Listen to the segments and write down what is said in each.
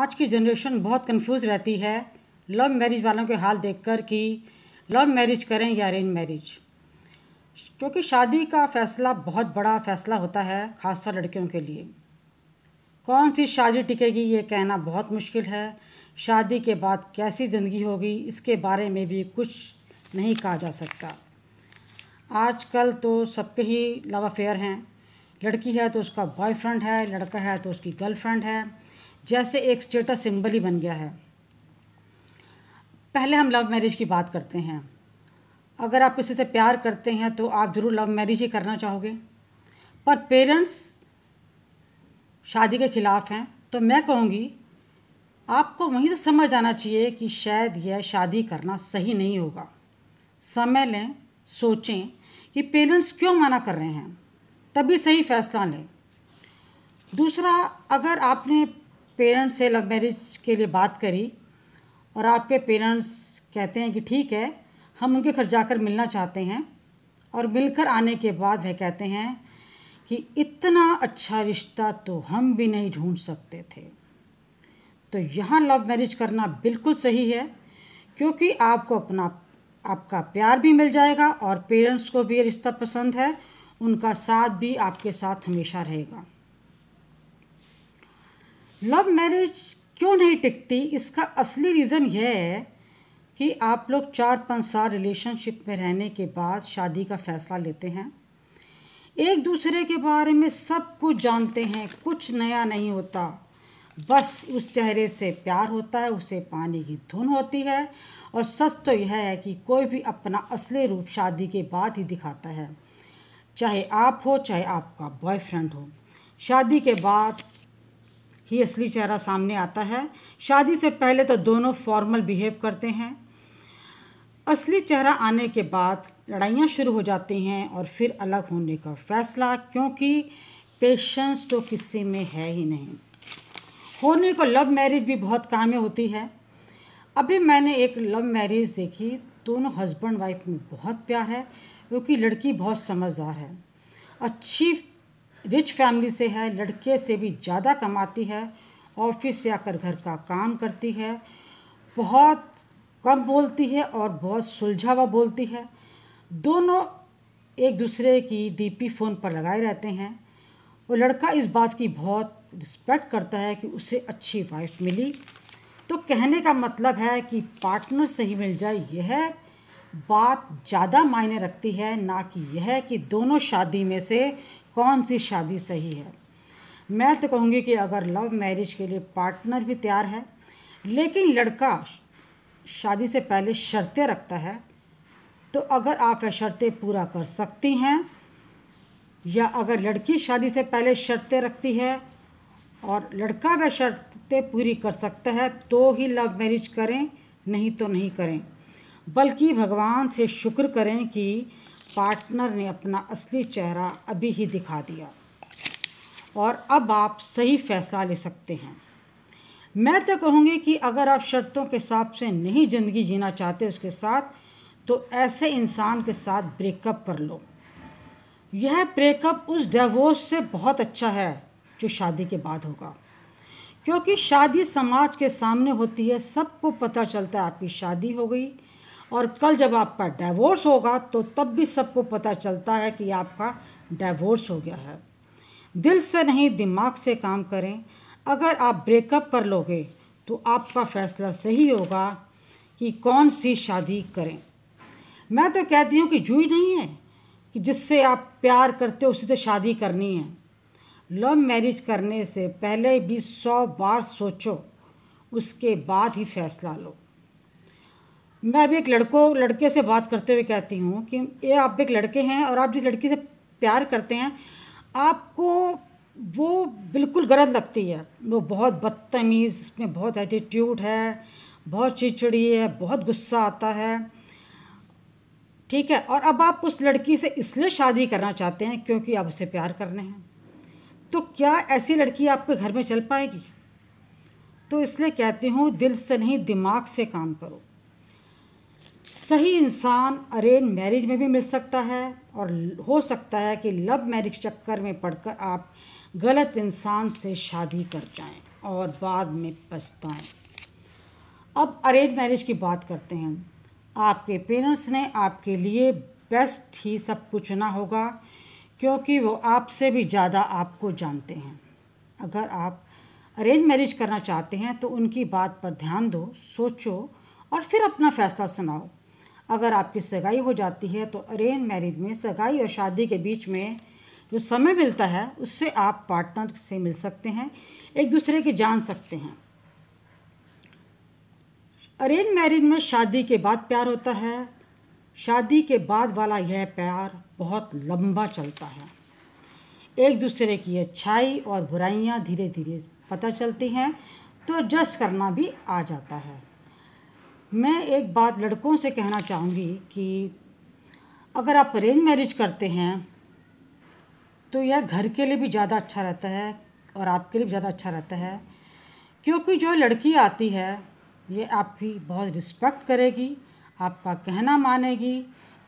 आज की जनरेशन बहुत कंफ्यूज रहती है लव मैरिज वालों के हाल देखकर कि लव मैरिज करें या अरेंज मैरिज क्योंकि शादी का फ़ैसला बहुत बड़ा फ़ैसला होता है खासकर लड़कियों के लिए कौन सी शादी टिकेगी ये कहना बहुत मुश्किल है शादी के बाद कैसी ज़िंदगी होगी इसके बारे में भी कुछ नहीं कहा जा सकता आजकल तो सबके ही लव अफेयर हैं लड़की है तो उसका बॉयफ्रेंड है लड़का है तो उसकी गर्लफ्रेंड है जैसे एक स्टेटस सिंबल ही बन गया है पहले हम लव मैरिज की बात करते हैं अगर आप किसी से प्यार करते हैं तो आप ज़रूर लव मैरिज ही करना चाहोगे पर पेरेंट्स शादी के ख़िलाफ़ हैं तो मैं कहूँगी आपको वहीं से समझ आना चाहिए कि शायद यह शादी करना सही नहीं होगा समय लें सोचें कि पेरेंट्स क्यों मना कर रहे हैं तभी सही फैसला लें दूसरा अगर आपने पेरेंट्स से लव मैरिज के लिए बात करी और आपके पेरेंट्स कहते हैं कि ठीक है हम उनके घर जाकर मिलना चाहते हैं और मिलकर आने के बाद वह कहते हैं कि इतना अच्छा रिश्ता तो हम भी नहीं ढूंढ सकते थे तो यहाँ लव मैरिज करना बिल्कुल सही है क्योंकि आपको अपना आपका प्यार भी मिल जाएगा और पेरेंट्स को भी ये रिश्ता पसंद है उनका साथ भी आपके साथ हमेशा रहेगा लव मैरिज क्यों नहीं टिकती इसका असली रीज़न यह है कि आप लोग चार पाँच साल रिलेशनशिप में रहने के बाद शादी का फ़ैसला लेते हैं एक दूसरे के बारे में सब कुछ जानते हैं कुछ नया नहीं होता बस उस चेहरे से प्यार होता है उसे पानी की धुन होती है और सच तो यह है कि कोई भी अपना असली रूप शादी के बाद ही दिखाता है चाहे आप हो चाहे आपका बॉयफ्रेंड हो शादी के बाद ही असली चेहरा सामने आता है शादी से पहले तो दोनों फॉर्मल बिहेव करते हैं असली चेहरा आने के बाद लड़ाइयाँ शुरू हो जाती हैं और फिर अलग होने का फैसला क्योंकि पेशेंस तो किसी में है ही नहीं होने को लव मैरिज भी बहुत काम होती है अभी मैंने एक लव मैरिज देखी दोनों हस्बैंड वाइफ में बहुत प्यार है क्योंकि लड़की बहुत समझदार है अच्छी रिच फैमिली से है लड़के से भी ज़्यादा कमाती है ऑफिस से आकर घर का काम करती है बहुत कम बोलती है और बहुत सुलझा हुआ बोलती है दोनों एक दूसरे की डीपी फ़ोन पर लगाए रहते हैं वो लड़का इस बात की बहुत रिस्पेक्ट करता है कि उसे अच्छी वाइफ मिली तो कहने का मतलब है कि पार्टनर सही मिल जाए यह बात ज़्यादा मायने रखती है ना कि यह कि दोनों शादी में से कौन सी शादी सही है मैं तो कहूँगी कि अगर लव मैरिज के लिए पार्टनर भी तैयार है लेकिन लड़का शादी से पहले शर्तें रखता है तो अगर आप वह शर्तें पूरा कर सकती हैं या अगर लड़की शादी से पहले शर्तें रखती है और लड़का वह शर्तें पूरी कर सकता है तो ही लव मैरिज करें नहीं तो नहीं करें बल्कि भगवान से शुक्र करें कि पार्टनर ने अपना असली चेहरा अभी ही दिखा दिया और अब आप सही फैसला ले सकते हैं मैं तो कहूँगी कि अगर आप शर्तों के हिसाब से नहीं ज़िंदगी जीना चाहते उसके साथ तो ऐसे इंसान के साथ ब्रेकअप कर लो यह ब्रेकअप उस डिवोर्स से बहुत अच्छा है जो शादी के बाद होगा क्योंकि शादी समाज के सामने होती है सबको पता चलता है आपकी शादी हो गई और कल जब आपका डाइवोर्स होगा तो तब भी सबको पता चलता है कि आपका डाइवोर्स हो गया है दिल से नहीं दिमाग से काम करें अगर आप ब्रेकअप कर लोगे तो आपका फ़ैसला सही होगा कि कौन सी शादी करें मैं तो कहती हूँ कि जूई नहीं है कि जिससे आप प्यार करते हो उसी से शादी करनी है लव मैरिज करने से पहले भी सौ बार सोचो उसके बाद ही फैसला लो मैं अभी एक लड़कों लड़के से बात करते हुए कहती हूँ कि ये आप एक लड़के हैं और आप जिस लड़की से प्यार करते हैं आपको वो बिल्कुल गलत लगती है वो बहुत बदतमीज़ उसमें बहुत एटीट्यूड है बहुत चिड़चिड़ी है बहुत गुस्सा आता है ठीक है और अब आप उस लड़की से इसलिए शादी करना चाहते हैं क्योंकि आप उसे प्यार करने हैं तो क्या ऐसी लड़की आपके घर में चल पाएगी तो इसलिए कहती हूँ दिल से नहीं दिमाग से काम करो सही इंसान अरेंज मैरिज में भी मिल सकता है और हो सकता है कि लव मैरिज चक्कर में पड़कर आप गलत इंसान से शादी कर जाएं और बाद में पछताएं अब अरेंज मैरिज की बात करते हैं आपके पेरेंट्स ने आपके लिए बेस्ट ही सब कुछ होगा क्योंकि वो आपसे भी ज़्यादा आपको जानते हैं अगर आप अरेंज मैरिज करना चाहते हैं तो उनकी बात पर ध्यान दो सोचो और फिर अपना फ़ैसला सुनाओ अगर आपकी सगाई हो जाती है तो अरेंज मैरिज में सगाई और शादी के बीच में जो समय मिलता है उससे आप पार्टनर से मिल सकते हैं एक दूसरे की जान सकते हैं अरेंज मैरिज में शादी के बाद प्यार होता है शादी के बाद वाला यह प्यार बहुत लंबा चलता है एक दूसरे की अच्छाई और बुराइयां धीरे धीरे पता चलती हैं तो एडजस्ट करना भी आ जाता है मैं एक बात लड़कों से कहना चाहूँगी कि अगर आप अरेंज मैरिज करते हैं तो यह घर के लिए भी ज़्यादा अच्छा रहता है और आपके लिए भी ज़्यादा अच्छा रहता है क्योंकि जो लड़की आती है ये आपकी बहुत रिस्पेक्ट करेगी आपका कहना मानेगी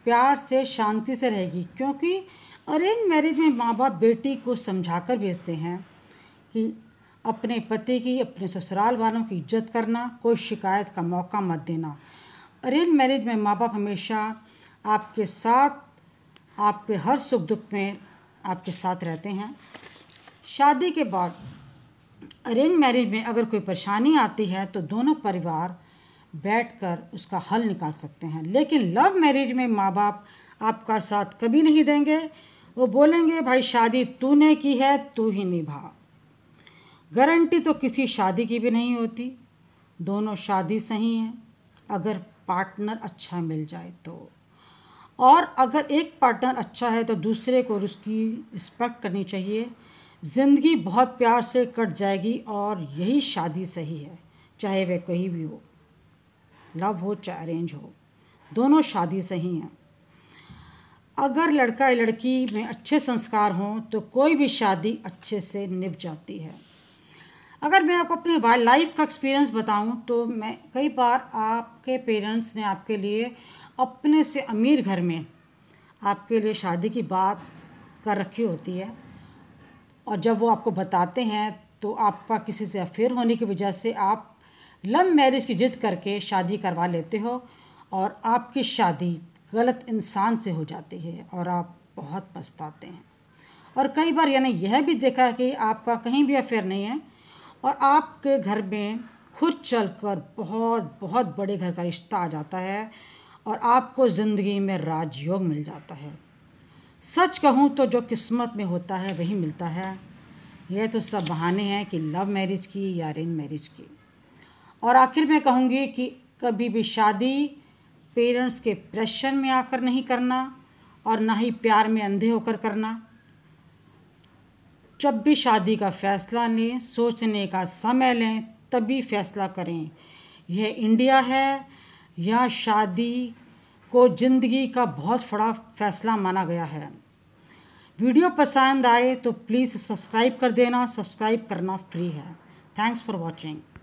प्यार से शांति से रहेगी क्योंकि अरेंज मैरिज में माँ बाप बेटी को समझाकर भेजते हैं कि अपने पति की अपने ससुराल वालों की इज्जत करना कोई शिकायत का मौका मत देना अरेंज मैरिज में माँ बाप हमेशा आपके साथ आपके हर सुख दुख में आपके साथ रहते हैं शादी के बाद अरेंज मैरिज में अगर कोई परेशानी आती है तो दोनों परिवार बैठकर उसका हल निकाल सकते हैं लेकिन लव मैरिज में माँ बाप आपका साथ कभी नहीं देंगे वो बोलेंगे भाई शादी तूने की है तू ही निभा गारंटी तो किसी शादी की भी नहीं होती दोनों शादी सही हैं अगर पार्टनर अच्छा मिल जाए तो और अगर एक पार्टनर अच्छा है तो दूसरे को उसकी रिस्पेक्ट करनी चाहिए ज़िंदगी बहुत प्यार से कट जाएगी और यही शादी सही है चाहे वह कहीं भी हो लव हो चाहे अरेंज हो दोनों शादी सही हैं अगर लड़का या लड़की में अच्छे संस्कार हों तो कोई भी शादी अच्छे से निभ जाती है अगर मैं आपको अपने वाइल्ड लाइफ का एक्सपीरियंस बताऊं तो मैं कई बार आपके पेरेंट्स ने आपके लिए अपने से अमीर घर में आपके लिए शादी की बात कर रखी होती है और जब वो आपको बताते हैं तो आपका किसी से अफेयर होने की वजह से आप लव मैरिज की जिद करके शादी करवा लेते हो और आपकी शादी गलत इंसान से हो जाती है और आप बहुत पछताते हैं और कई बार यानी यह भी देखा कि आपका कहीं भी अफेयर नहीं है और आपके घर में खुद चलकर बहुत बहुत बड़े घर का रिश्ता आ जाता है और आपको ज़िंदगी में राजयोग मिल जाता है सच कहूँ तो जो किस्मत में होता है वही मिलता है यह तो सब बहाने हैं कि लव मैरिज की या अरेंज मैरिज की और आखिर मैं कहूँगी कि कभी भी शादी पेरेंट्स के प्रेशर में आकर नहीं करना और ना ही प्यार में अंधे होकर करना जब भी शादी का फ़ैसला लें सोचने का समय लें तभी फ़ैसला करें यह इंडिया है यह शादी को ज़िंदगी का बहुत बड़ा फ़ैसला माना गया है वीडियो पसंद आए तो प्लीज़ सब्सक्राइब कर देना सब्सक्राइब करना फ्री है थैंक्स फॉर वॉचिंग